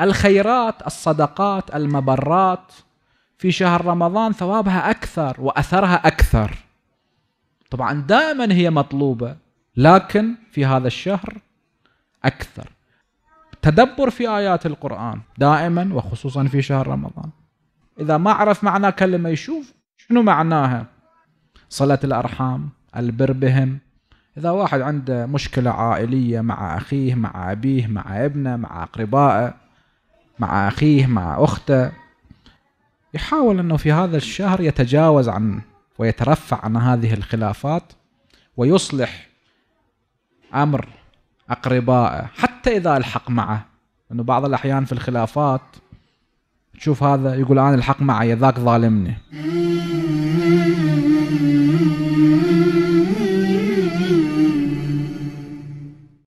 الخيرات الصدقات المبرات في شهر رمضان ثوابها اكثر واثرها اكثر طبعا دائما هي مطلوبه لكن في هذا الشهر اكثر تدبر في ايات القران دائما وخصوصا في شهر رمضان اذا ما عرف معنى كلمه يشوف شنو معناها صله الارحام البر بهم اذا واحد عنده مشكله عائليه مع اخيه مع ابيه مع ابنه مع اقربائه مع أخيه مع أخته يحاول أنه في هذا الشهر يتجاوز عن ويترفع عن هذه الخلافات ويصلح أمر أقربائه حتى إذا الحق معه لأنه بعض الأحيان في الخلافات تشوف هذا يقول أنا الحق معي ذاك ظالمني